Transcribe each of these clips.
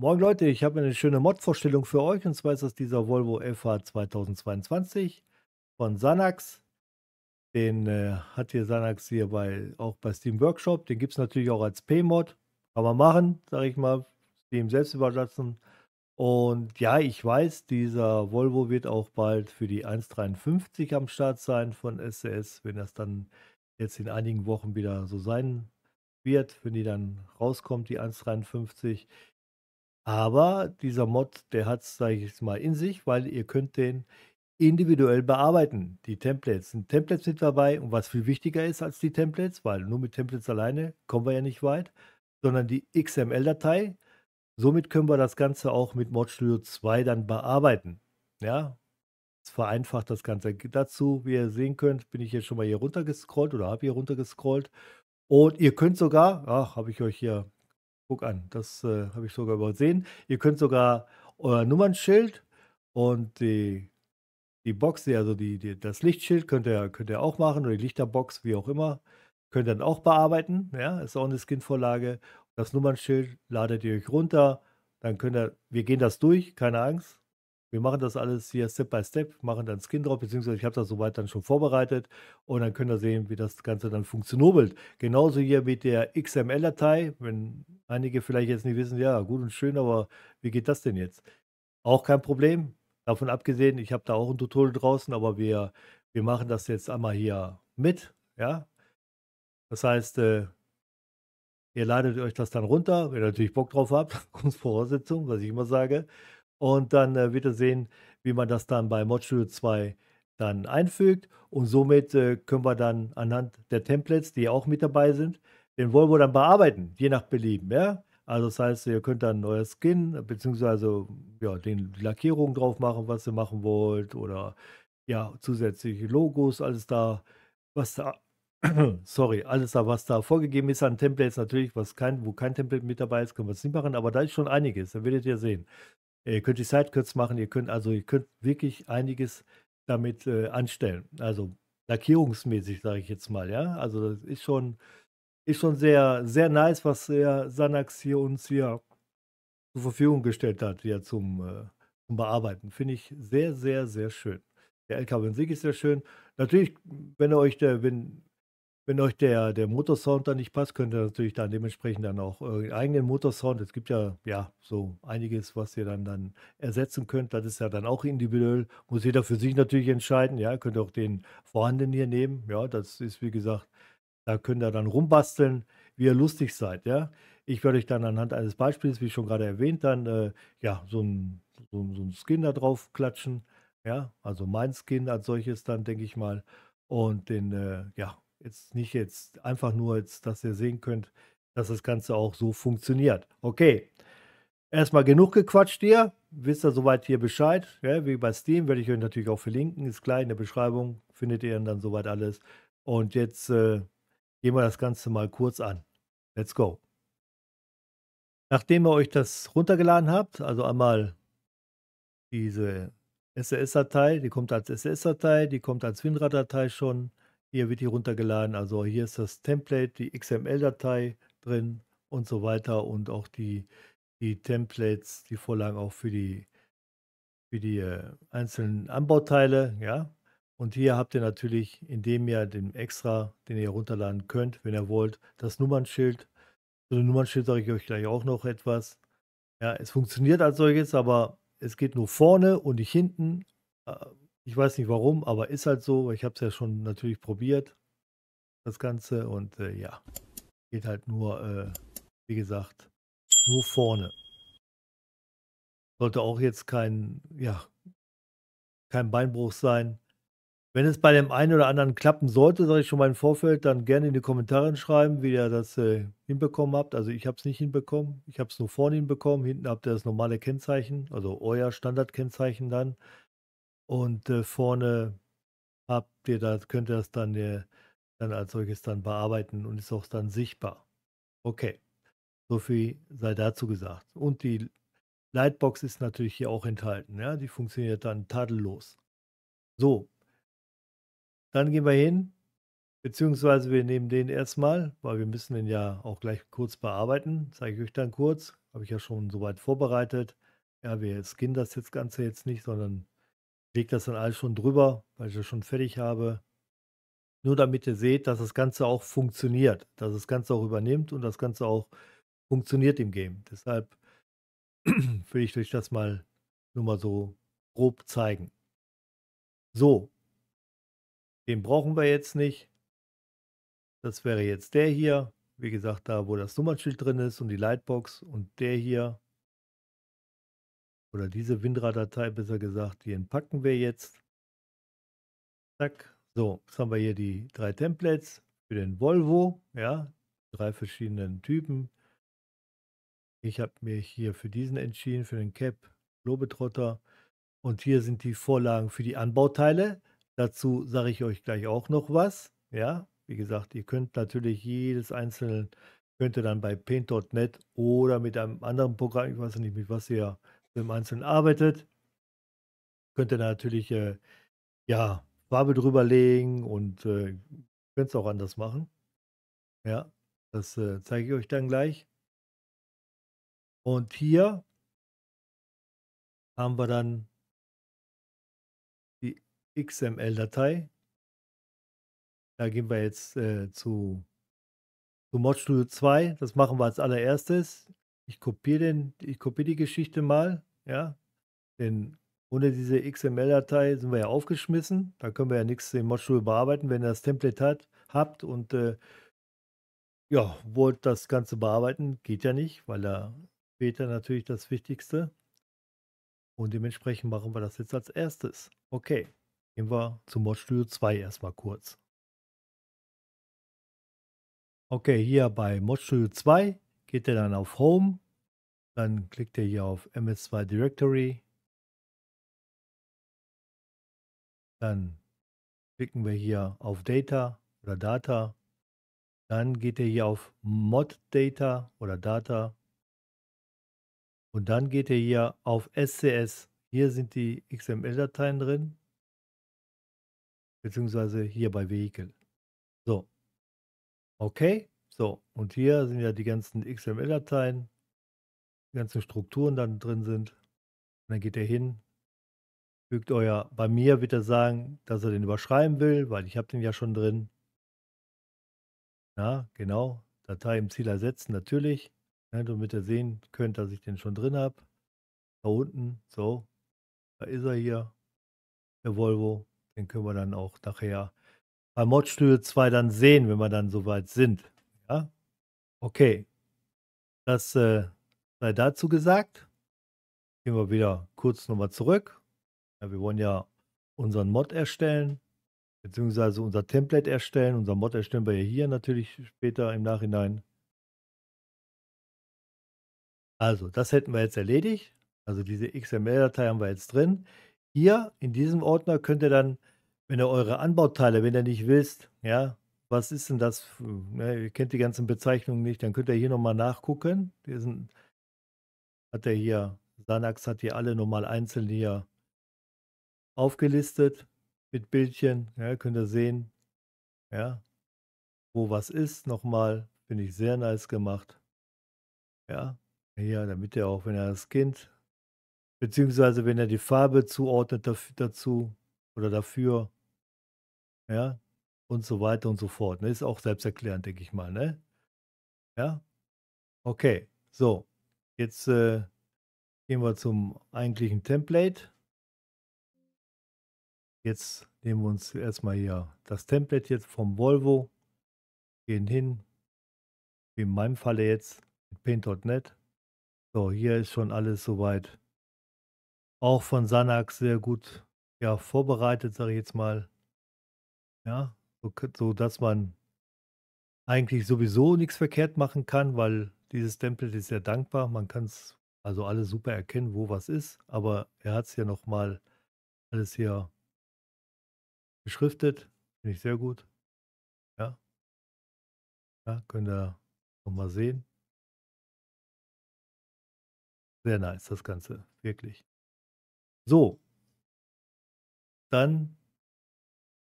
Moin Leute, ich habe eine schöne Mod-Vorstellung für euch und zwar ist das dieser Volvo FH 2022 von Sanax. Den äh, hat hier Sanax hier bei, auch bei Steam Workshop. Den gibt es natürlich auch als P-Mod. Kann man machen, sage ich mal, Steam selbst überlassen. Und ja, ich weiß, dieser Volvo wird auch bald für die 153 am Start sein von SCS, wenn das dann jetzt in einigen Wochen wieder so sein wird, wenn die dann rauskommt, die 153. Aber dieser Mod, der hat es, sage ich jetzt mal, in sich, weil ihr könnt den individuell bearbeiten, die Templates. sind Templates mit dabei und was viel wichtiger ist als die Templates, weil nur mit Templates alleine kommen wir ja nicht weit, sondern die XML-Datei. Somit können wir das Ganze auch mit Mod Studio 2 dann bearbeiten. Ja, es vereinfacht das Ganze. Dazu, wie ihr sehen könnt, bin ich jetzt schon mal hier runtergescrollt oder habe hier runtergescrollt. Und ihr könnt sogar, ach, habe ich euch hier Guck an, das äh, habe ich sogar übersehen. Ihr könnt sogar euer Nummernschild und die, die Box, die, also die, die, das Lichtschild könnt ihr, könnt ihr auch machen oder die Lichterbox, wie auch immer, könnt ihr dann auch bearbeiten. Ja, ist auch eine Skin-Vorlage. Das Nummernschild ladet ihr euch runter. Dann könnt ihr, wir gehen das durch, keine Angst. Wir machen das alles hier Step by Step, machen dann Skin drauf, beziehungsweise ich habe das soweit dann schon vorbereitet und dann könnt ihr sehen, wie das Ganze dann funktioniert. Genauso hier mit der XML-Datei, wenn einige vielleicht jetzt nicht wissen, ja, gut und schön, aber wie geht das denn jetzt? Auch kein Problem. Davon abgesehen, ich habe da auch ein Tutorial draußen, aber wir, wir machen das jetzt einmal hier mit, ja. Das heißt, äh, Ihr ladet euch das dann runter, wenn ihr natürlich Bock drauf habt, Kunstvoraussetzung, was ich immer sage. Und dann äh, wird er sehen, wie man das dann bei Module 2 dann einfügt. Und somit äh, können wir dann anhand der Templates, die auch mit dabei sind, den Volvo dann bearbeiten, je nach Belieben. Ja? Also das heißt, ihr könnt dann neuer Skin, beziehungsweise ja, den Lackierungen drauf machen, was ihr machen wollt, oder ja, zusätzliche Logos, alles da, was da, sorry, alles da, was da vorgegeben ist an Templates natürlich, was kein, wo kein Template mit dabei ist, können wir es nicht machen, aber da ist schon einiges, da werdet ihr sehen. Ihr könnt die Sidecuts machen, ihr könnt also, ihr könnt wirklich einiges damit äh, anstellen. Also lackierungsmäßig, sage ich jetzt mal, ja. Also das ist schon, ist schon sehr, sehr nice, was der Sanax hier uns hier zur Verfügung gestellt hat, ja, zum, äh, zum Bearbeiten. Finde ich sehr, sehr, sehr schön. Der LK Benzig ist sehr schön. Natürlich, wenn ihr euch der, wenn, wenn euch der, der Motorsound dann nicht passt, könnt ihr natürlich dann dementsprechend dann auch euren äh, eigenen Motorsound. Es gibt ja, ja so einiges, was ihr dann, dann ersetzen könnt. Das ist ja dann auch individuell. Muss jeder für sich natürlich entscheiden. Ja, könnt ihr auch den vorhandenen hier nehmen. Ja, das ist wie gesagt, da könnt ihr dann rumbasteln, wie ihr lustig seid. Ja, ich werde euch dann anhand eines Beispiels, wie schon gerade erwähnt, dann äh, ja so ein, so, so ein Skin da drauf klatschen. Ja, also mein Skin als solches dann, denke ich mal. Und den, äh, ja, Jetzt nicht jetzt einfach nur, jetzt, dass ihr sehen könnt, dass das Ganze auch so funktioniert. Okay. Erstmal genug gequatscht hier. Wisst ihr soweit hier Bescheid? Ja, wie bei Steam werde ich euch natürlich auch verlinken. Ist klar, in der Beschreibung findet ihr dann soweit alles. Und jetzt äh, gehen wir das Ganze mal kurz an. Let's go. Nachdem ihr euch das runtergeladen habt, also einmal diese ss datei die kommt als ss datei die kommt als WinRAR-Datei schon. Hier wird die runtergeladen. Also hier ist das Template, die XML-Datei drin und so weiter und auch die, die Templates, die Vorlagen auch für die, für die äh, einzelnen Anbauteile. Ja. Und hier habt ihr natürlich, indem ihr den extra, den ihr runterladen könnt, wenn ihr wollt, das Nummernschild. Zu dem Nummernschild sage ich euch gleich auch noch etwas. Ja, es funktioniert als solches, aber es geht nur vorne und nicht hinten. Äh, ich weiß nicht warum, aber ist halt so. Ich habe es ja schon natürlich probiert, das Ganze. Und äh, ja, geht halt nur, äh, wie gesagt, nur vorne. Sollte auch jetzt kein, ja, kein Beinbruch sein. Wenn es bei dem einen oder anderen klappen sollte, sage ich schon mal im Vorfeld, dann gerne in die Kommentare schreiben, wie ihr das äh, hinbekommen habt. Also ich habe es nicht hinbekommen. Ich habe es nur vorne hinbekommen. Hinten habt ihr das normale Kennzeichen, also euer Standardkennzeichen dann. Und äh, vorne habt ihr das, könnt ihr das dann, äh, dann als solches dann bearbeiten und ist auch dann sichtbar. Okay. So viel sei dazu gesagt. Und die Lightbox ist natürlich hier auch enthalten. Ja? Die funktioniert dann tadellos. So. Dann gehen wir hin, beziehungsweise wir nehmen den erstmal, weil wir müssen den ja auch gleich kurz bearbeiten. Zeige ich euch dann kurz. Habe ich ja schon soweit vorbereitet. Ja, wir skinnen das jetzt Ganze jetzt nicht, sondern lege das dann alles schon drüber, weil ich das schon fertig habe. Nur damit ihr seht, dass das Ganze auch funktioniert, dass das Ganze auch übernimmt und das Ganze auch funktioniert im Game. Deshalb will ich euch das mal nur mal so grob zeigen. So, den brauchen wir jetzt nicht. Das wäre jetzt der hier. Wie gesagt, da wo das Nummernschild drin ist und die Lightbox und der hier oder diese WinRAR-Datei besser gesagt, die entpacken wir jetzt. Zack. So, jetzt haben wir hier die drei Templates für den Volvo, ja, drei verschiedenen Typen. Ich habe mich hier für diesen entschieden, für den Cap Globetrotter. Und hier sind die Vorlagen für die Anbauteile. Dazu sage ich euch gleich auch noch was. Ja, wie gesagt, ihr könnt natürlich jedes einzelne, könnt ihr dann bei paint.net oder mit einem anderen Programm, ich weiß nicht, mit was ihr im Einzelnen arbeitet. Könnt ihr natürlich äh, ja, Farbe drüberlegen und äh, könnt es auch anders machen. Ja, das äh, zeige ich euch dann gleich. Und hier haben wir dann die XML-Datei. Da gehen wir jetzt äh, zu, zu Mod Studio 2. Das machen wir als allererstes. Ich kopiere den, ich kopiere die Geschichte mal ja, denn ohne diese XML-Datei sind wir ja aufgeschmissen. Da können wir ja nichts im Module bearbeiten. Wenn ihr das Template hat, habt und äh, ja, wollt das Ganze bearbeiten, geht ja nicht, weil da fehlt ja natürlich das Wichtigste. Und dementsprechend machen wir das jetzt als erstes. Okay, gehen wir zum Mod 2 erstmal kurz. Okay, hier bei Mod 2 geht ihr dann auf Home dann klickt ihr hier auf MS2 Directory. Dann klicken wir hier auf Data oder Data. Dann geht ihr hier auf Mod Data oder Data. Und dann geht ihr hier auf SCS. Hier sind die XML-Dateien drin. Beziehungsweise hier bei Vehicle. So. Okay. So. Und hier sind ja die ganzen XML-Dateien ganzen Strukturen dann drin sind. Und dann geht er hin, fügt euer, bei mir wird er sagen, dass er den überschreiben will, weil ich habe den ja schon drin. Ja, genau. Datei im Ziel ersetzen, natürlich. Ja, ne, damit ihr sehen könnt, dass ich den schon drin habe. Da unten, so. Da ist er hier. Der Volvo. Den können wir dann auch nachher bei Modstudio 2 dann sehen, wenn wir dann soweit sind. Ja? Okay. Das äh, sei dazu gesagt. Gehen wir wieder kurz nochmal zurück. Ja, wir wollen ja unseren Mod erstellen, beziehungsweise unser Template erstellen. Unser Mod erstellen wir ja hier natürlich später im Nachhinein. Also, das hätten wir jetzt erledigt. Also diese XML-Datei haben wir jetzt drin. Hier in diesem Ordner könnt ihr dann, wenn ihr eure Anbauteile, wenn ihr nicht wisst, ja, was ist denn das? Ja, ne, ihr kennt die ganzen Bezeichnungen nicht, dann könnt ihr hier nochmal nachgucken. Hier sind hat er hier, Sanax hat die alle nochmal einzeln hier aufgelistet mit Bildchen. Ja, könnt ihr sehen, ja, wo was ist nochmal. Finde ich sehr nice gemacht. Ja, hier, damit er auch, wenn er das Kind, beziehungsweise wenn er die Farbe zuordnet dazu oder dafür, ja, und so weiter und so fort. Ne? Ist auch selbsterklärend, denke ich mal, ne? Ja? Okay, so. Jetzt äh, gehen wir zum eigentlichen Template. Jetzt nehmen wir uns erstmal hier das Template jetzt vom Volvo. Gehen hin. Wie in meinem Falle jetzt mit paint.net. So, hier ist schon alles soweit. Auch von Sanax sehr gut ja, vorbereitet, sage ich jetzt mal. Ja, so, so dass man eigentlich sowieso nichts verkehrt machen kann, weil dieses Stempel ist sehr dankbar. Man kann es also alle super erkennen, wo was ist, aber er hat es ja nochmal alles hier beschriftet. Finde ich sehr gut. Ja. Ja, könnt ihr nochmal sehen. Sehr nice, das Ganze. Wirklich. So. Dann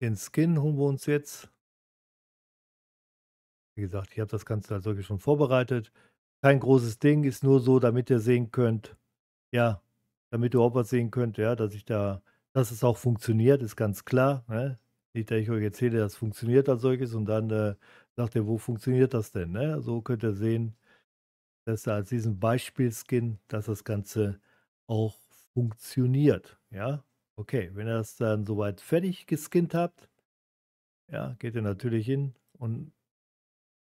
den Skin holen wir uns jetzt. Wie gesagt, ich habe das Ganze als halt solches schon vorbereitet. Kein großes Ding, ist nur so, damit ihr sehen könnt, ja, damit ihr auch was sehen könnt, ja, dass ich da, dass es auch funktioniert, ist ganz klar. Ne? Nicht, dass ich euch erzähle, das funktioniert als solches und dann äh, sagt ihr, wo funktioniert das denn? Ne? So könnt ihr sehen, dass da als diesem Beispielskin, dass das Ganze auch funktioniert. Ja, okay, wenn ihr das dann soweit fertig geskinnt habt, ja, geht ihr natürlich hin und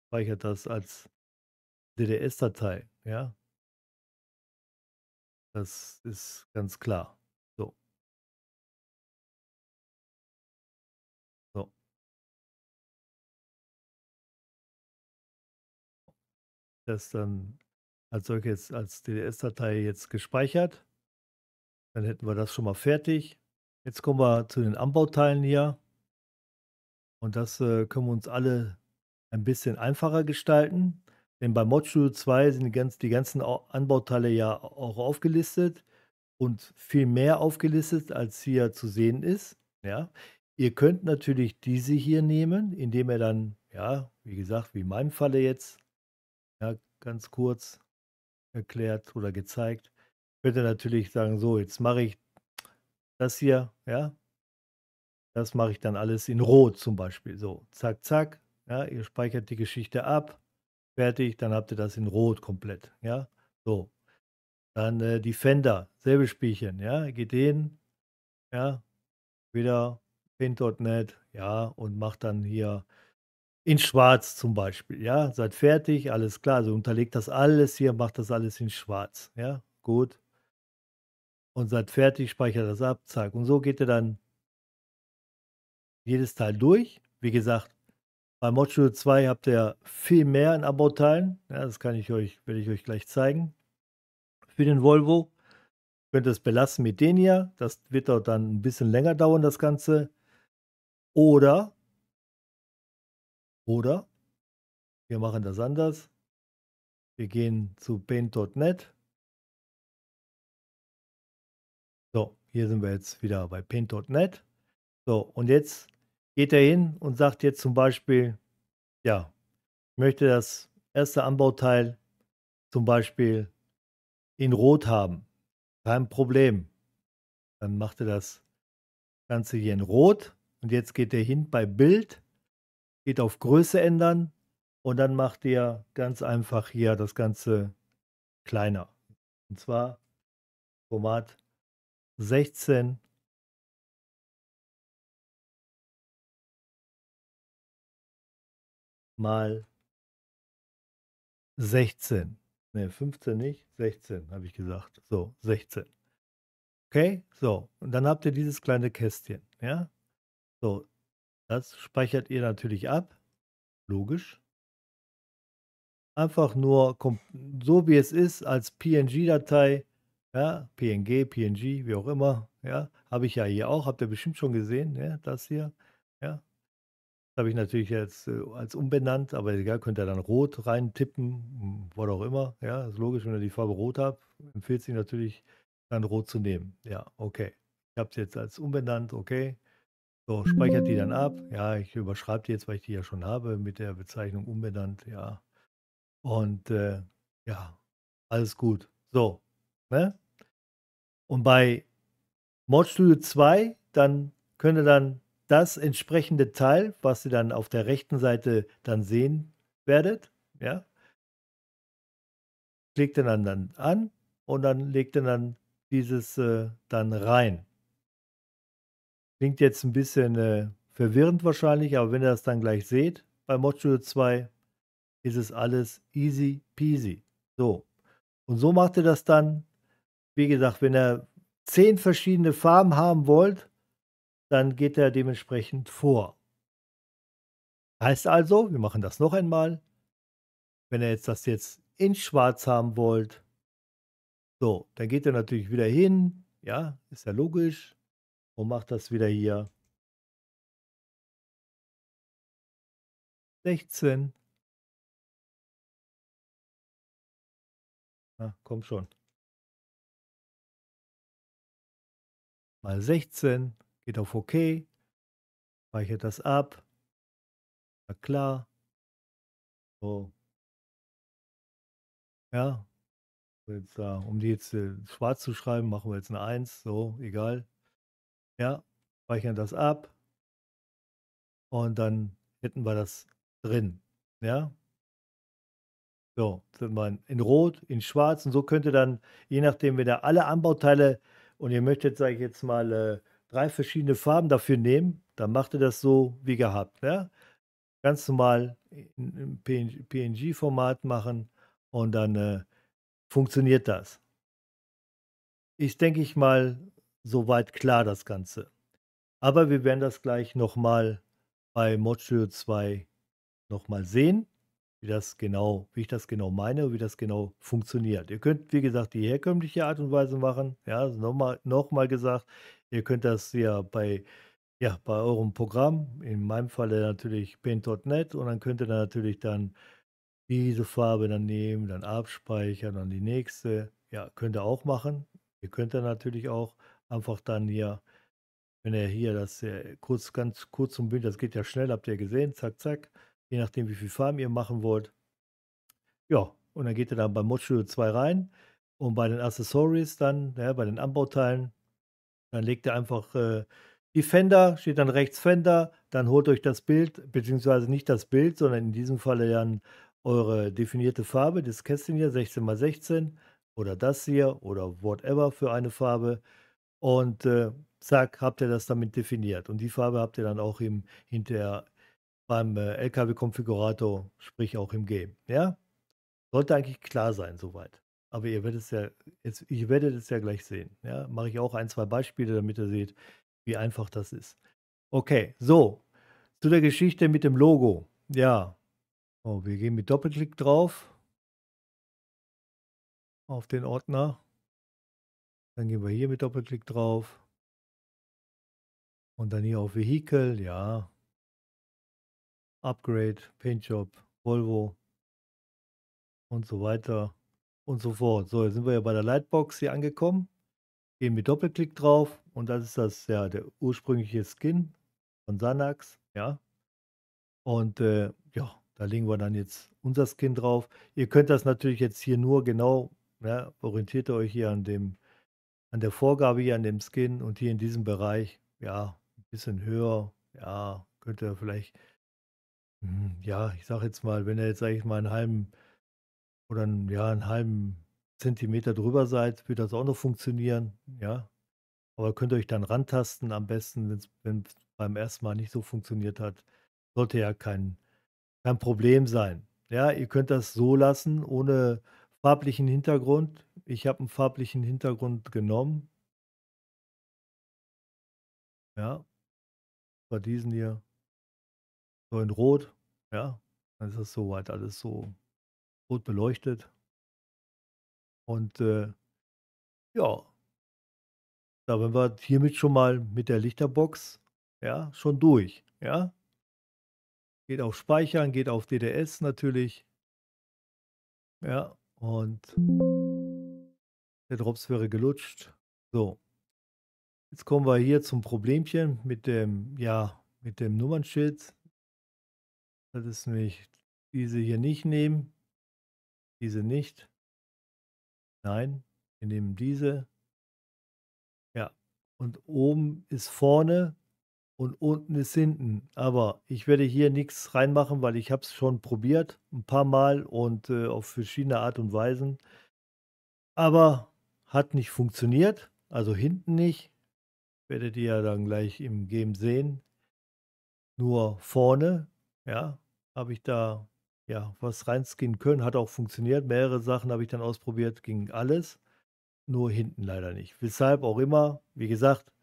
speichert das als DDS-Datei, ja. Das ist ganz klar. So. So. Das dann als solches als DDS-Datei jetzt gespeichert. Dann hätten wir das schon mal fertig. Jetzt kommen wir zu den Anbauteilen hier. Und das äh, können wir uns alle ein bisschen einfacher gestalten. Denn bei Module 2 sind die, ganzen Anbauteile ja auch aufgelistet und viel mehr aufgelistet, als hier zu sehen ist. Ja. Ihr könnt natürlich diese hier nehmen, indem ihr dann, ja, wie gesagt, wie in meinem Falle jetzt, ja, ganz kurz erklärt oder gezeigt, könnt ihr natürlich sagen, so, jetzt mache ich das hier, ja, das mache ich dann alles in Rot zum Beispiel. So, zack, zack, ja, ihr speichert die Geschichte ab, fertig, dann habt ihr das in Rot komplett. Ja, so. Dann äh, die Fender, selbe Spielchen, ja, geht hin, ja, wieder pin.net, ja, und macht dann hier in Schwarz zum Beispiel, ja, seid fertig, alles klar, also unterlegt das alles hier, macht das alles in Schwarz, ja, gut. Und seid fertig, speichert das ab, zack. Und so geht ihr dann jedes Teil durch. Wie gesagt, bei Modulo 2 habt ihr viel mehr an Abbauteilen. Ja, das kann ich euch, werde ich euch gleich zeigen. Für den Volvo könnt ihr es belassen mit den hier. Das wird dort dann ein bisschen länger dauern, das Ganze. Oder, oder, wir machen das anders. Wir gehen zu paint.net. So, hier sind wir jetzt wieder bei paint.net. So, und jetzt geht er hin und sagt jetzt zum Beispiel, ja, ich möchte das erste Anbauteil zum Beispiel in Rot haben. Kein Problem. Dann macht er das Ganze hier in Rot. Und jetzt geht er hin bei Bild, geht auf Größe ändern und dann macht er ganz einfach hier das Ganze kleiner. Und zwar Format 16 mal 16. Ne, 15 nicht, 16 habe ich gesagt. So, 16. Okay, so, und dann habt ihr dieses kleine Kästchen, ja? So, das speichert ihr natürlich ab, logisch. Einfach nur so wie es ist als PNG-Datei, ja, PNG, PNG, wie auch immer, ja, habe ich ja hier auch, habt ihr bestimmt schon gesehen, ja, ne, das hier habe ich natürlich jetzt äh, als umbenannt, aber egal, könnt ihr dann rot reintippen, hm, was auch immer. Ja, ist logisch, wenn ihr die Farbe rot habt, empfiehlt sich natürlich dann rot zu nehmen. Ja, okay. Ich habe es jetzt als umbenannt, okay. So, speichert die dann ab. Ja, ich überschreibe die jetzt, weil ich die ja schon habe, mit der Bezeichnung umbenannt, ja. Und äh, ja, alles gut. So, ne? Und bei Mod 2, dann könnt ihr dann das entsprechende Teil, was ihr dann auf der rechten Seite dann sehen werdet, ja, klickt ihr dann, dann an und dann legt ihr dann dieses äh, dann rein. Klingt jetzt ein bisschen äh, verwirrend wahrscheinlich, aber wenn ihr das dann gleich seht, bei Module 2 ist es alles easy peasy. So. Und so macht ihr das dann. Wie gesagt, wenn ihr zehn verschiedene Farben haben wollt, dann geht er dementsprechend vor. Heißt also, wir machen das noch einmal. Wenn ihr jetzt das jetzt in schwarz haben wollt, so, dann geht er natürlich wieder hin. Ja, ist ja logisch. Und macht das wieder hier. 16. Na, ah, komm schon. Mal 16 geht auf OK, speichert das ab. Na klar. So. Ja. Jetzt, uh, um die jetzt uh, schwarz zu schreiben, machen wir jetzt eine 1. So, egal. Ja, speichern das ab. Und dann hätten wir das drin. Ja. So, sind wir in Rot, in Schwarz. Und so könnt ihr dann, je nachdem, wenn ihr alle Anbauteile und ihr möchtet, sage ich jetzt mal, äh, drei verschiedene Farben dafür nehmen, dann macht ihr das so wie gehabt. Ne? Ganz normal im PNG-Format machen und dann äh, funktioniert das. Ich denke ich mal, soweit klar das Ganze. Aber wir werden das gleich nochmal bei Mojo 2 nochmal sehen, wie das genau, wie ich das genau meine, wie das genau funktioniert. Ihr könnt, wie gesagt, die herkömmliche Art und Weise machen. Ja, also nochmal noch mal gesagt, Ihr könnt das ja bei, ja, bei eurem Programm, in meinem Falle natürlich paint.net und dann könnt ihr dann natürlich dann diese Farbe dann nehmen, dann abspeichern, dann die nächste. Ja, könnt ihr auch machen. Ihr könnt dann natürlich auch einfach dann hier, wenn ihr hier das äh, kurz, ganz kurz zum Bild, das geht ja schnell, habt ihr gesehen, zack, zack, je nachdem wie viel Farben ihr machen wollt. Ja, und dann geht ihr dann bei Module 2 rein und bei den Accessories dann, ja, bei den Anbauteilen, dann legt ihr einfach äh, die Fender, steht dann rechts Fender, dann holt euch das Bild, beziehungsweise nicht das Bild, sondern in diesem Falle dann eure definierte Farbe, das Kästchen hier, 16x16 oder das hier oder whatever für eine Farbe. Und äh, zack, habt ihr das damit definiert. Und die Farbe habt ihr dann auch im, hinterher beim äh, LKW-Konfigurator, sprich auch im Game. Ja? Sollte eigentlich klar sein, soweit aber ihr werdet es ja, jetzt, ihr werdet es ja gleich sehen. Ja, mache ich auch ein, zwei Beispiele, damit ihr seht, wie einfach das ist. Okay, so, zu der Geschichte mit dem Logo. Ja, oh, wir gehen mit Doppelklick drauf auf den Ordner. Dann gehen wir hier mit Doppelklick drauf. Und dann hier auf Vehicle, ja. Upgrade, Paintjob, Volvo und so weiter und so fort. So, jetzt sind wir ja bei der Lightbox hier angekommen. Gehen mit Doppelklick drauf und das ist das ja der ursprüngliche Skin von Sanax, ja. Und äh, ja, da legen wir dann jetzt unser Skin drauf. Ihr könnt das natürlich jetzt hier nur genau, ja, orientiert euch hier an dem, an der Vorgabe hier an dem Skin und hier in diesem Bereich, ja, ein bisschen höher, ja, könnt ihr vielleicht, hm, ja, ich sag jetzt mal, wenn er jetzt, eigentlich mal, einen halben oder einen, ja, einen halben Zentimeter drüber seid, wird das auch noch funktionieren, ja. Aber könnt ihr euch dann rantasten am besten, wenn es beim ersten Mal nicht so funktioniert hat. Sollte ja kein, kein Problem sein. Ja, ihr könnt das so lassen, ohne farblichen Hintergrund. Ich habe einen farblichen Hintergrund genommen. Ja, bei diesen hier. So in Rot. Ja, dann ist das soweit alles so rot beleuchtet. Und äh, ja, da sind wir hiermit schon mal mit der Lichterbox ja, schon durch. Ja. Geht auf Speichern, geht auf DDS natürlich. Ja, und der Drops wäre gelutscht. So. Jetzt kommen wir hier zum Problemchen mit dem, ja, mit dem Nummernschild. Das ist nämlich diese hier nicht nehmen diese nicht. Nein, wir nehmen diese. Ja, und oben ist vorne und unten ist hinten. Aber ich werde hier nichts reinmachen, weil ich habe es schon probiert, ein paar Mal und äh, auf verschiedene Art und Weisen. Aber hat nicht funktioniert, also hinten nicht. Werdet ihr ja dann gleich im Game sehen. Nur vorne, ja, habe ich da ja, was reinscannen können, hat auch funktioniert. Mehrere Sachen habe ich dann ausprobiert, ging alles. Nur hinten leider nicht. Weshalb auch immer, wie gesagt,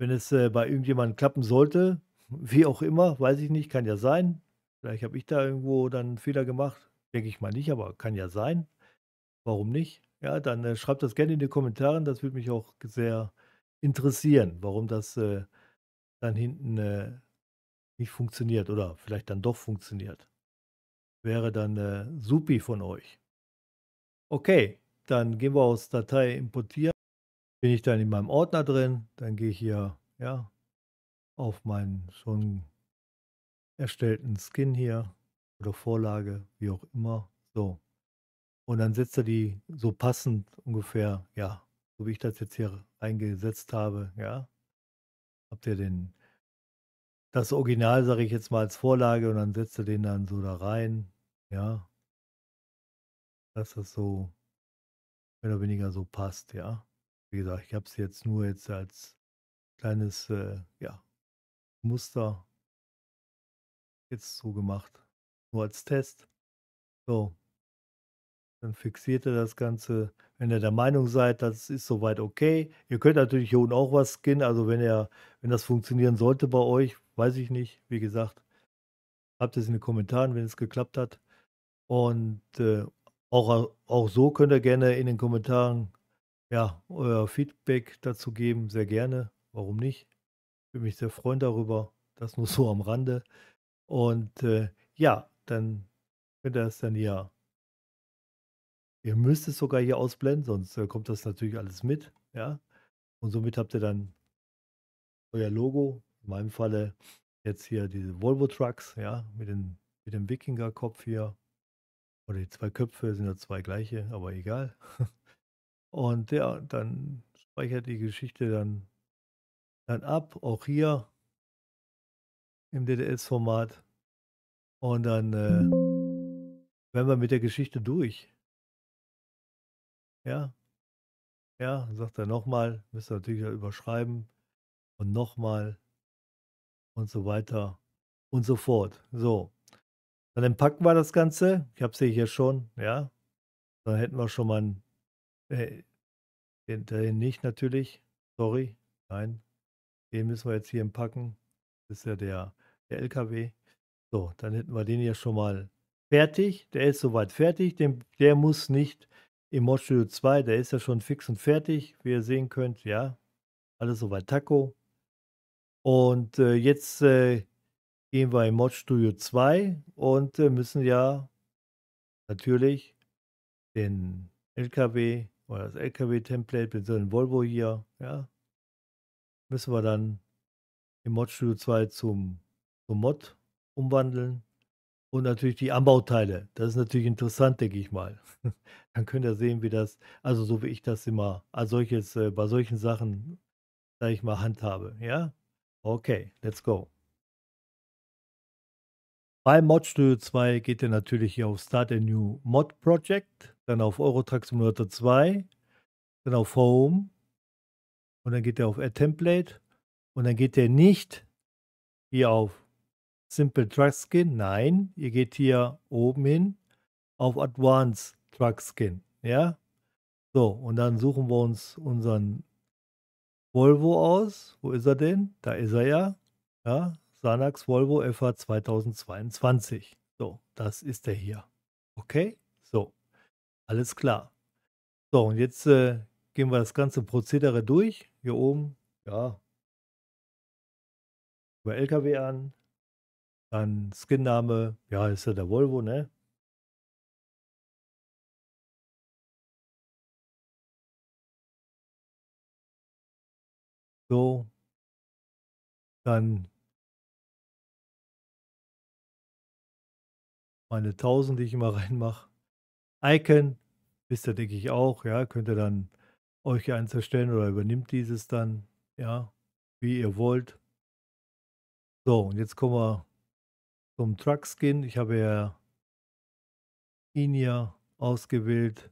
wenn es äh, bei irgendjemandem klappen sollte, wie auch immer, weiß ich nicht, kann ja sein. Vielleicht habe ich da irgendwo dann einen Fehler gemacht. Denke ich mal nicht, aber kann ja sein. Warum nicht? Ja, dann äh, schreibt das gerne in die Kommentare. Das würde mich auch sehr interessieren, warum das äh, dann hinten äh, nicht funktioniert oder vielleicht dann doch funktioniert. Wäre dann äh, supi von euch. Okay, dann gehen wir aus Datei importieren. Bin ich dann in meinem Ordner drin. Dann gehe ich hier ja, auf meinen schon erstellten Skin hier oder Vorlage, wie auch immer. So. Und dann setzt er die so passend ungefähr, ja, so wie ich das jetzt hier eingesetzt habe, ja. Habt ihr den, das Original, sage ich jetzt mal, als Vorlage und dann setzt er den dann so da rein. Ja, dass das so mehr oder weniger so passt, ja. Wie gesagt, ich habe es jetzt nur jetzt als kleines, äh, ja, Muster jetzt so gemacht. Nur als Test. So. Dann fixiert er das Ganze. Wenn ihr der Meinung seid, das ist soweit okay. Ihr könnt natürlich hier unten auch was scannen. Also wenn er, wenn das funktionieren sollte bei euch, weiß ich nicht. Wie gesagt, habt es in den Kommentaren, wenn es geklappt hat. Und äh, auch, äh, auch so könnt ihr gerne in den Kommentaren ja, euer Feedback dazu geben. Sehr gerne. Warum nicht? Ich Würde mich sehr freuen darüber. Das nur so am Rande. Und äh, ja, dann könnt ihr es dann hier. Ihr müsst es sogar hier ausblenden, sonst äh, kommt das natürlich alles mit. Ja. Und somit habt ihr dann euer Logo. In meinem Falle jetzt hier diese Volvo Trucks, ja, mit, den, mit dem Wikinger-Kopf hier oder die zwei Köpfe sind ja zwei gleiche, aber egal. Und ja, dann speichert die Geschichte dann, dann ab, auch hier im DDS-Format. Und dann äh, wären wir mit der Geschichte durch. Ja. Ja, sagt er nochmal, müsst ihr natürlich überschreiben. Und nochmal. Und so weiter und so fort. So. Dann entpacken wir das Ganze. Ich habe sie hier schon, ja. Dann hätten wir schon mal einen, äh, den, den nicht natürlich. Sorry, nein. Den müssen wir jetzt hier entpacken. Das ist ja der, der LKW. So, dann hätten wir den hier schon mal fertig. Der ist soweit fertig. Den, der muss nicht im Mod 2, der ist ja schon fix und fertig, wie ihr sehen könnt. Ja, alles soweit Taco. Und äh, jetzt äh, gehen wir in Mod Studio 2 und äh, müssen ja natürlich den LKW oder das LKW-Template mit so einem Volvo hier, ja, müssen wir dann im Mod Studio 2 zum, zum Mod umwandeln. Und natürlich die Anbauteile. Das ist natürlich interessant, denke ich mal. dann könnt ihr sehen, wie das, also so wie ich das immer als solches, äh, bei solchen Sachen, sage ich mal, handhabe. Ja? Okay, let's go. Bei Mod Studio 2 geht ihr natürlich hier auf Start a New Mod Project, dann auf Eurotrack Simulator 2, dann auf Home und dann geht ihr auf Add Template und dann geht ihr nicht hier auf Simple Truck Skin, nein, ihr geht hier oben hin auf Advanced Truck Skin, ja? So, und dann suchen wir uns unseren Volvo aus. Wo ist er denn? Da ist er ja. Ja, Sanax Volvo FH 2022. So, das ist der hier. Okay, so, alles klar. So, und jetzt äh, gehen wir das ganze Prozedere durch. Hier oben, ja, über LKW an, dann Skinname, ja, ist ja der Volvo, ne? So, dann meine 1000, die ich immer reinmache. Icon, wisst ihr, denke ich auch, ja, könnt ihr dann euch eins erstellen oder übernimmt dieses dann, ja, wie ihr wollt. So, und jetzt kommen wir zum Truck Skin. Ich habe ja ihn hier ausgewählt.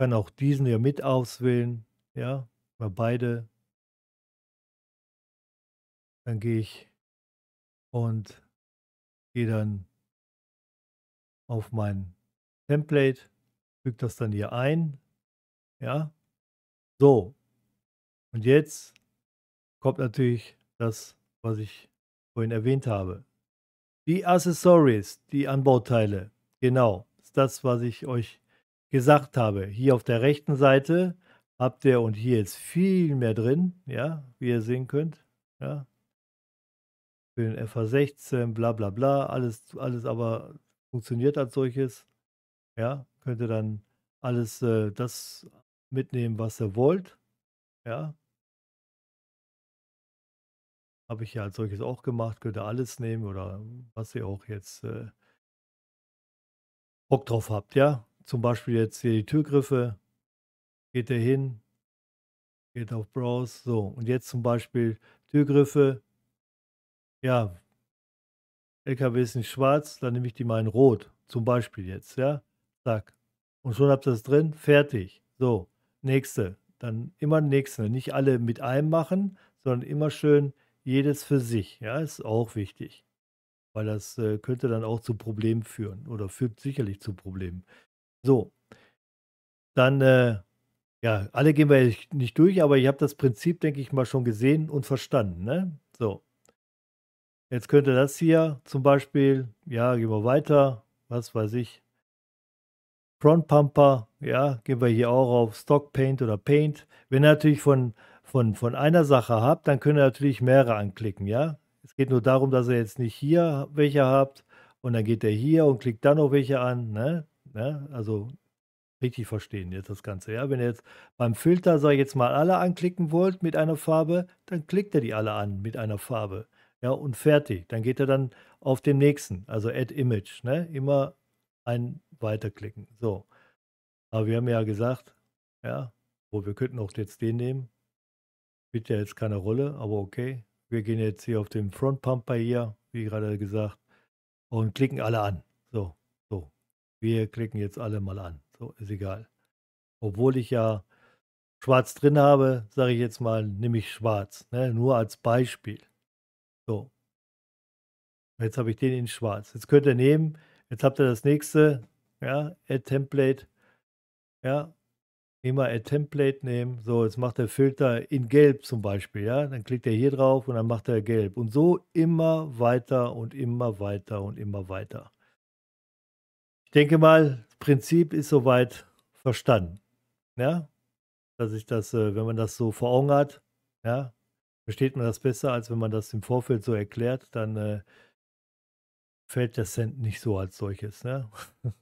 Kann auch diesen hier mit auswählen, ja, bei beide. Dann gehe ich und gehe dann auf mein Template, füge das dann hier ein. Ja, so. Und jetzt kommt natürlich das, was ich vorhin erwähnt habe. Die Accessories, die Anbauteile. Genau, ist das, was ich euch gesagt habe. Hier auf der rechten Seite habt ihr und hier ist viel mehr drin, ja, wie ihr sehen könnt. Ja. Für den fa 16 bla bla bla, alles, alles aber funktioniert als solches. Ja, könnt ihr dann alles äh, das mitnehmen, was ihr wollt. Ja. Habe ich ja als solches auch gemacht. Könnt ihr alles nehmen oder was ihr auch jetzt äh, Bock drauf habt. Ja, zum Beispiel jetzt hier die Türgriffe. Geht ihr hin, geht auf Browse. So, und jetzt zum Beispiel Türgriffe. Ja, LKW ist nicht schwarz, dann nehme ich die mal in rot, zum Beispiel jetzt, ja. Zack. Und schon habt ihr das drin, fertig. So, nächste. Dann immer nächste. Nicht alle mit einem machen, sondern immer schön jedes für sich, ja, ist auch wichtig. Weil das äh, könnte dann auch zu Problemen führen oder führt sicherlich zu Problemen. So, dann, äh, ja, alle gehen wir nicht durch, aber ich habe das Prinzip, denke ich mal, schon gesehen und verstanden, ne? So, Jetzt könnte das hier zum Beispiel, ja, gehen wir weiter, was weiß ich, Front Pumper, ja, gehen wir hier auch auf Stock Paint oder Paint. Wenn ihr natürlich von, von, von einer Sache habt, dann könnt ihr natürlich mehrere anklicken, ja. Es geht nur darum, dass ihr jetzt nicht hier welche habt und dann geht ihr hier und klickt dann noch welche an, ne? ne? Also richtig verstehen jetzt das Ganze, ja. Wenn ihr jetzt beim Filter, sag ich jetzt mal, alle anklicken wollt mit einer Farbe, dann klickt ihr die alle an mit einer Farbe. Ja, und fertig. Dann geht er dann auf den nächsten, also Add Image. Ne? Immer ein weiterklicken. So. Aber wir haben ja gesagt, ja, wo oh, wir könnten auch jetzt den nehmen. Spielt ja jetzt keine Rolle, aber okay. Wir gehen jetzt hier auf den Front Pumper hier, wie gerade gesagt, und klicken alle an. So, so. Wir klicken jetzt alle mal an. So, ist egal. Obwohl ich ja schwarz drin habe, sage ich jetzt mal, nehme ich schwarz. Ne? Nur als Beispiel. So. Jetzt habe ich den in schwarz. Jetzt könnt ihr nehmen, jetzt habt ihr das nächste, ja, Add Template. Ja, immer Add Template nehmen. So, jetzt macht der Filter in gelb zum Beispiel, ja. Dann klickt er hier drauf und dann macht er gelb. Und so immer weiter und immer weiter und immer weiter. Ich denke mal, Prinzip ist soweit verstanden. Ja, dass ich das, äh, wenn man das so vor Augen hat, ja, versteht man das besser, als wenn man das im Vorfeld so erklärt, dann äh, fällt der Cent nicht so als solches. Ne?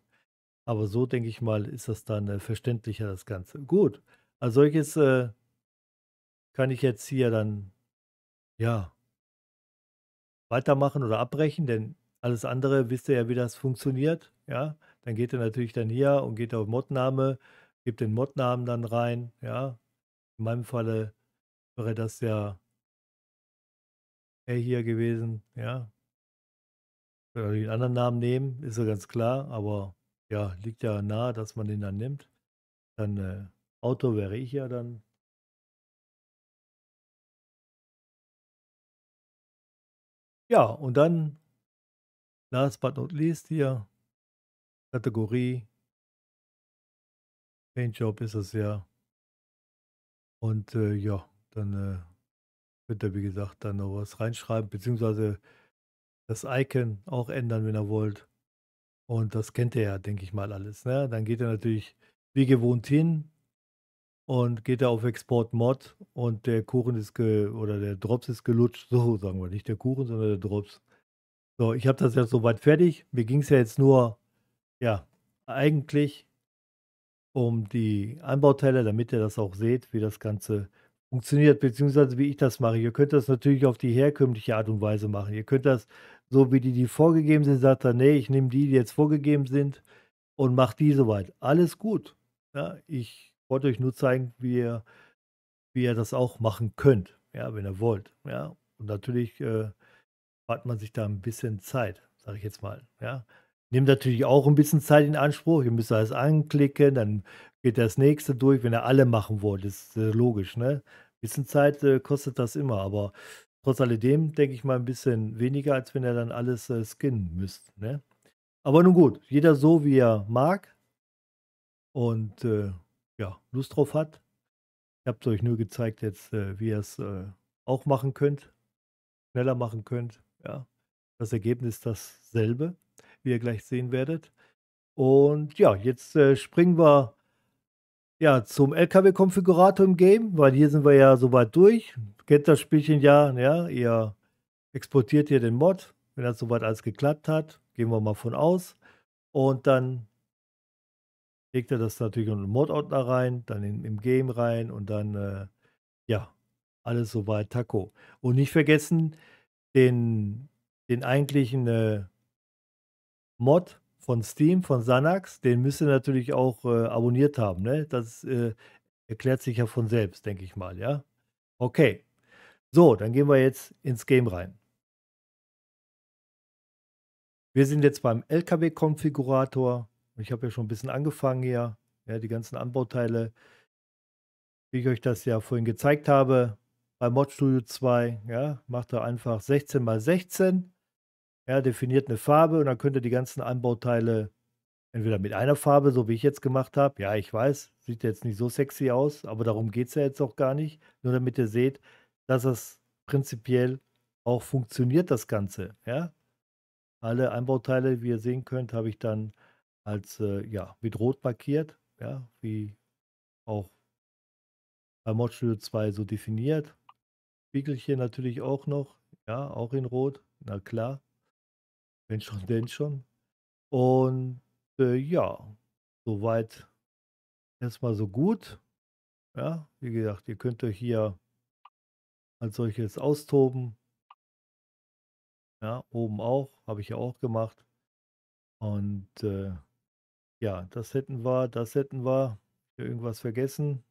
Aber so denke ich mal, ist das dann äh, verständlicher, das Ganze. Gut, als solches äh, kann ich jetzt hier dann, ja, weitermachen oder abbrechen, denn alles andere wisst ihr ja, wie das funktioniert. Ja, dann geht ihr natürlich dann hier und geht auf Modname, gibt den Modnamen dann rein. Ja, in meinem Falle wäre das ja hier gewesen, ja. Oder den anderen Namen nehmen, ist ja ganz klar, aber ja, liegt ja nahe, dass man den dann nimmt. Dann äh, Autor wäre ich ja dann. Ja, und dann, last but not least hier, Kategorie, Paintjob ist es ja. Und äh, ja, dann äh, Könnt ihr, wie gesagt, dann noch was reinschreiben, beziehungsweise das Icon auch ändern, wenn ihr wollt. Und das kennt ihr ja, denke ich mal, alles. Ne? Dann geht ihr natürlich wie gewohnt hin und geht er auf Export Mod und der Kuchen ist ge oder der Drops ist gelutscht. So sagen wir nicht der Kuchen, sondern der Drops. So, ich habe das jetzt soweit fertig. Mir ging es ja jetzt nur, ja, eigentlich um die Anbauteile, damit ihr das auch seht, wie das Ganze funktioniert, beziehungsweise wie ich das mache. Ihr könnt das natürlich auf die herkömmliche Art und Weise machen. Ihr könnt das so, wie die, die vorgegeben sind, sagt dann, nee, ich nehme die, die jetzt vorgegeben sind und mache die soweit. Alles gut. Ja, ich wollte euch nur zeigen, wie ihr, wie ihr das auch machen könnt, ja, wenn ihr wollt. Ja. Und natürlich äh, spart man sich da ein bisschen Zeit, sage ich jetzt mal. Ja. Nehmt natürlich auch ein bisschen Zeit in Anspruch. Ihr müsst alles anklicken, dann geht das nächste durch, wenn er alle machen wollt. Ist äh, logisch, ne? Ein bisschen Zeit äh, kostet das immer, aber trotz alledem denke ich mal ein bisschen weniger, als wenn er dann alles äh, skinnen müsst, ne? Aber nun gut, jeder so, wie er mag und äh, ja, Lust drauf hat. Ich habe es euch nur gezeigt jetzt, äh, wie ihr es äh, auch machen könnt, schneller machen könnt, ja. Das Ergebnis dasselbe, wie ihr gleich sehen werdet. Und ja, jetzt springen wir ja, zum LKW-Konfigurator im Game, weil hier sind wir ja soweit durch. Kennt das Spielchen ja, ja, ihr exportiert hier den Mod, wenn das soweit alles geklappt hat, gehen wir mal von aus. Und dann legt er das natürlich in den Mod-Ordner rein, dann in, im Game rein und dann, äh, ja, alles soweit Taco. Und nicht vergessen, den, den eigentlichen äh, Mod von Steam, von Sanax, den müsst ihr natürlich auch äh, abonniert haben. Ne? Das äh, erklärt sich ja von selbst, denke ich mal, ja. Okay. So, dann gehen wir jetzt ins Game rein. Wir sind jetzt beim LKW-Konfigurator. Ich habe ja schon ein bisschen angefangen hier. Ja, die ganzen Anbauteile, wie ich euch das ja vorhin gezeigt habe, bei Mod Studio 2, ja, macht er einfach 16 x 16 er definiert eine Farbe und dann könnt ihr die ganzen Anbauteile entweder mit einer Farbe, so wie ich jetzt gemacht habe. Ja, ich weiß, sieht jetzt nicht so sexy aus, aber darum geht es ja jetzt auch gar nicht. Nur damit ihr seht, dass das prinzipiell auch funktioniert, das Ganze. Ja? Alle Anbauteile, wie ihr sehen könnt, habe ich dann als äh, ja, mit Rot markiert, ja, wie auch bei Mod Studio 2 so definiert. Spiegelchen natürlich auch noch, ja, auch in Rot, na klar. Wenn schon, denn schon. Und äh, ja, soweit erstmal so gut. Ja, wie gesagt, ihr könnt euch hier als solches austoben. Ja, oben auch, habe ich ja auch gemacht. Und äh, ja, das hätten wir, das hätten wir. Irgendwas vergessen.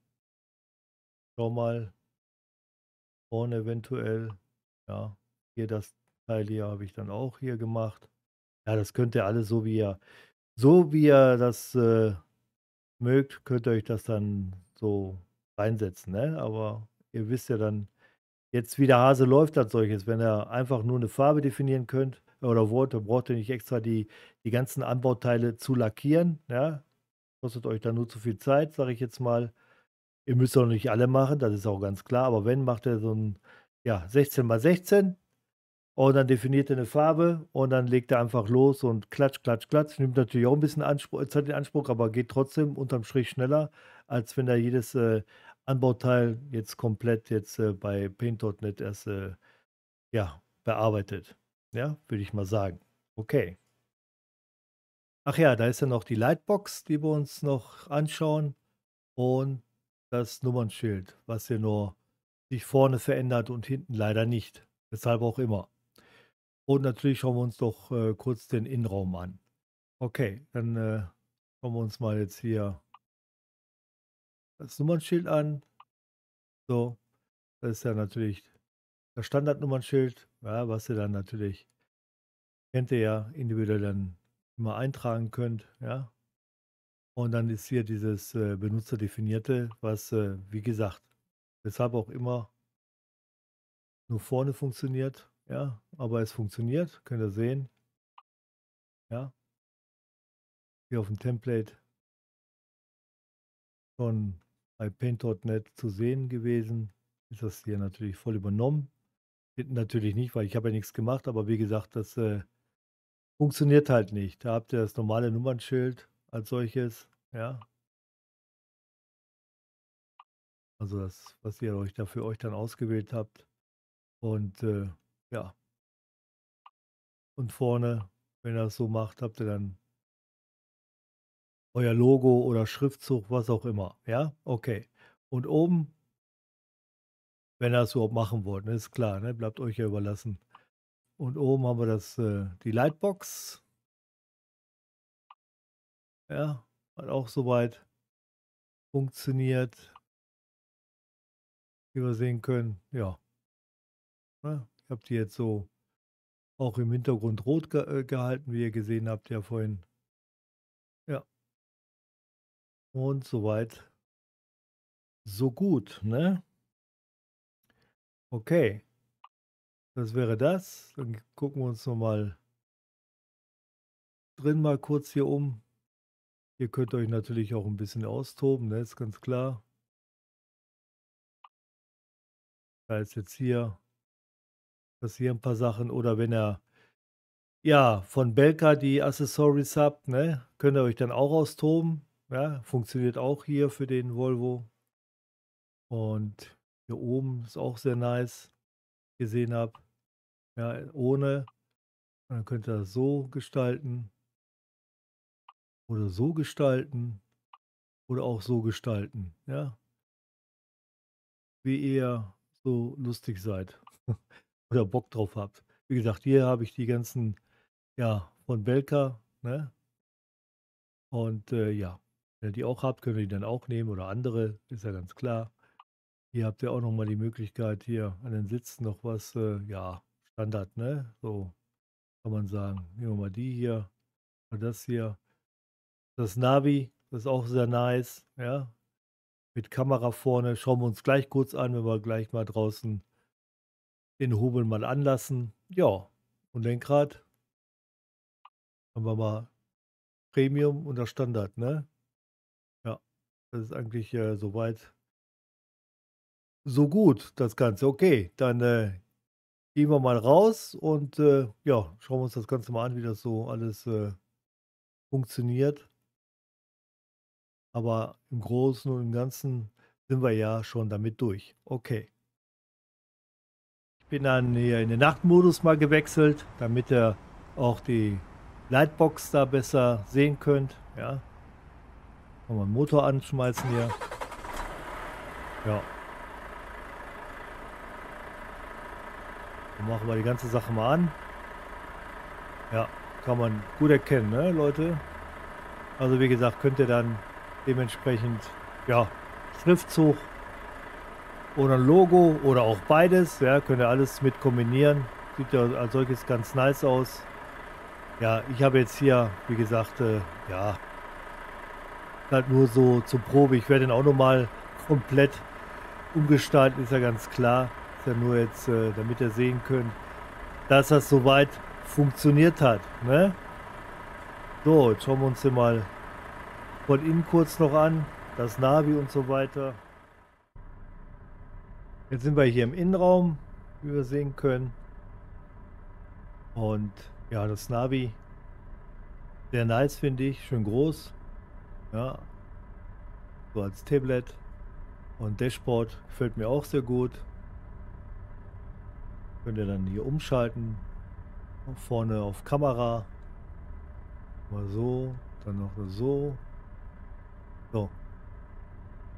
Schau mal. Vorne eventuell. Ja, hier das Teil hier habe ich dann auch hier gemacht. Ja, das könnt ihr alles so wie ihr, so wie ihr das äh, mögt, könnt ihr euch das dann so reinsetzen. Ne? Aber ihr wisst ja dann jetzt, wie der Hase läuft als solches. Wenn ihr einfach nur eine Farbe definieren könnt oder wollt, dann braucht ihr nicht extra die, die ganzen Anbauteile zu lackieren. Ja? Kostet euch dann nur zu viel Zeit, sage ich jetzt mal. Ihr müsst auch nicht alle machen, das ist auch ganz klar. Aber wenn, macht ihr so ein ja, 16 x 16 und dann definiert er eine Farbe und dann legt er einfach los und klatsch, klatsch, klatsch. Nimmt natürlich auch ein bisschen Anspruch, Zeit in Anspruch, aber geht trotzdem unterm Strich schneller, als wenn er jedes äh, Anbauteil jetzt komplett jetzt äh, bei Paint.net erst äh, ja, bearbeitet. Ja, würde ich mal sagen. Okay. Ach ja, da ist ja noch die Lightbox, die wir uns noch anschauen und das Nummernschild, was hier nur sich vorne verändert und hinten leider nicht. Weshalb auch immer. Und natürlich schauen wir uns doch äh, kurz den Innenraum an. Okay, dann äh, schauen wir uns mal jetzt hier das Nummernschild an. So, das ist ja natürlich das Standardnummernschild, ja, was ihr dann natürlich kennt ihr ja individuell dann immer eintragen könnt, ja. Und dann ist hier dieses äh, benutzerdefinierte, was äh, wie gesagt, weshalb auch immer nur vorne funktioniert ja, aber es funktioniert, könnt ihr sehen. Ja. Hier auf dem Template von iPaint.net zu sehen gewesen. Ist das hier natürlich voll übernommen. Natürlich nicht, weil ich habe ja nichts gemacht, aber wie gesagt, das äh, funktioniert halt nicht. Da habt ihr das normale Nummernschild als solches, ja. Also das, was ihr euch da für euch dann ausgewählt habt. Und äh, ja. Und vorne, wenn ihr das so macht, habt ihr dann euer Logo oder Schriftzug, was auch immer. Ja, okay. Und oben, wenn ihr das überhaupt machen wollt, ne, ist klar, ne, bleibt euch ja überlassen. Und oben haben wir das, äh, die Lightbox. Ja, hat auch soweit funktioniert. Wie wir sehen können, ja. Ne? Ich habe die jetzt so auch im Hintergrund rot ge äh, gehalten, wie ihr gesehen habt ja vorhin. Ja. Und soweit. So gut, ne? Okay. Das wäre das. Dann gucken wir uns nochmal drin mal kurz hier um. Ihr könnt euch natürlich auch ein bisschen austoben, ne? ist ganz klar. Da ist jetzt hier passieren ein paar Sachen. Oder wenn er ja von Belka die Accessories habt, ne, könnt ihr euch dann auch austoben. Ja, funktioniert auch hier für den Volvo. Und hier oben ist auch sehr nice. Gesehen habe. Ja, ohne. Und dann könnt ihr das so gestalten. Oder so gestalten. Oder auch so gestalten. Ja. Wie ihr so lustig seid. oder Bock drauf habt. Wie gesagt, hier habe ich die ganzen, ja, von Belka, ne? Und äh, ja, wenn ihr die auch habt, könnt ihr die dann auch nehmen oder andere, ist ja ganz klar. Hier habt ihr auch nochmal die Möglichkeit, hier an den Sitzen noch was, äh, ja, Standard, ne? So kann man sagen. Nehmen wir mal die hier und das hier. Das Navi, das ist auch sehr nice, ja. Mit Kamera vorne, schauen wir uns gleich kurz an, wenn wir gleich mal draußen den Hubel mal anlassen. Ja, und Lenkrad haben wir mal Premium und das Standard, ne? Ja, das ist eigentlich äh, soweit so gut, das Ganze. Okay, dann äh, gehen wir mal raus und äh, ja, schauen wir uns das Ganze mal an, wie das so alles äh, funktioniert. Aber im Großen und im Ganzen sind wir ja schon damit durch. Okay. Bin dann hier in den Nachtmodus mal gewechselt, damit ihr auch die Lightbox da besser sehen könnt. Ja. Nochmal den Motor anschmeißen hier. Ja. Dann machen wir die ganze Sache mal an. Ja, kann man gut erkennen, ne, Leute? Also wie gesagt, könnt ihr dann dementsprechend, ja, Schriftzug oder ein Logo oder auch beides. Ja, könnt ihr alles mit kombinieren. Sieht ja als solches ganz nice aus. Ja, ich habe jetzt hier, wie gesagt, äh, ja, halt nur so zur Probe. Ich werde den auch nochmal komplett umgestalten, ist ja ganz klar. Ist ja nur jetzt, äh, damit ihr sehen könnt, dass das soweit funktioniert hat. Ne? So, jetzt schauen wir uns den mal von innen kurz noch an. Das Navi und so weiter. Jetzt sind wir hier im Innenraum, wie wir sehen können. Und ja, das Navi, sehr nice finde ich, schön groß. Ja, so als Tablet und Dashboard gefällt mir auch sehr gut. Könnt ihr dann hier umschalten. Vorne auf Kamera. Mal so, dann noch so. So.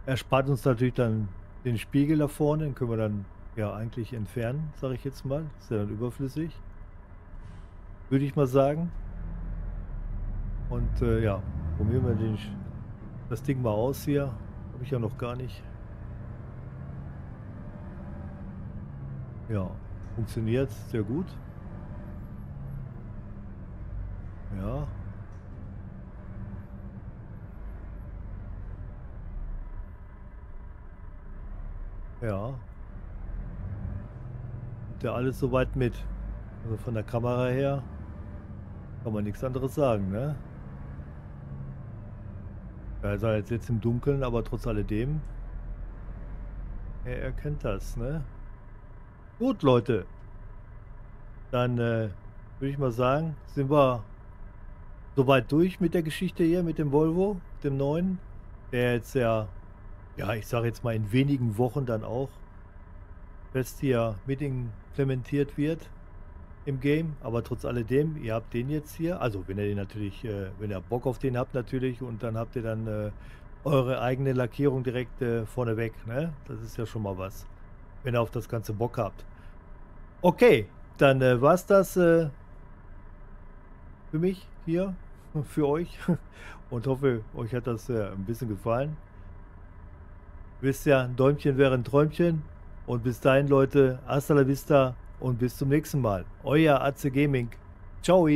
Erspart uns natürlich dann den Spiegel da vorne, den können wir dann ja eigentlich entfernen, sage ich jetzt mal. Ist ja dann überflüssig. Würde ich mal sagen. Und äh, ja, probieren wir den, das Ding mal aus hier. Habe ich ja noch gar nicht. Ja, funktioniert sehr gut. Ja, Ja. Und ja, alles soweit mit. Also von der Kamera her kann man nichts anderes sagen, ne? Er sei halt jetzt im Dunkeln, aber trotz alledem, er erkennt das, ne? Gut, Leute. Dann äh, würde ich mal sagen, sind wir soweit durch mit der Geschichte hier, mit dem Volvo, dem neuen, der jetzt ja ja, ich sage jetzt mal in wenigen Wochen dann auch Bestia mit implementiert wird im Game. Aber trotz alledem, ihr habt den jetzt hier. Also wenn ihr den natürlich, äh, wenn ihr Bock auf den habt natürlich und dann habt ihr dann äh, eure eigene Lackierung direkt äh, vorneweg. Ne? Das ist ja schon mal was, wenn ihr auf das ganze Bock habt. Okay, dann äh, es das äh, für mich hier, für euch und hoffe, euch hat das äh, ein bisschen gefallen wisst ihr, ein Däumchen wäre ein Träumchen. Und bis dahin, Leute, hasta la vista und bis zum nächsten Mal. Euer Atze Gaming. Ciao.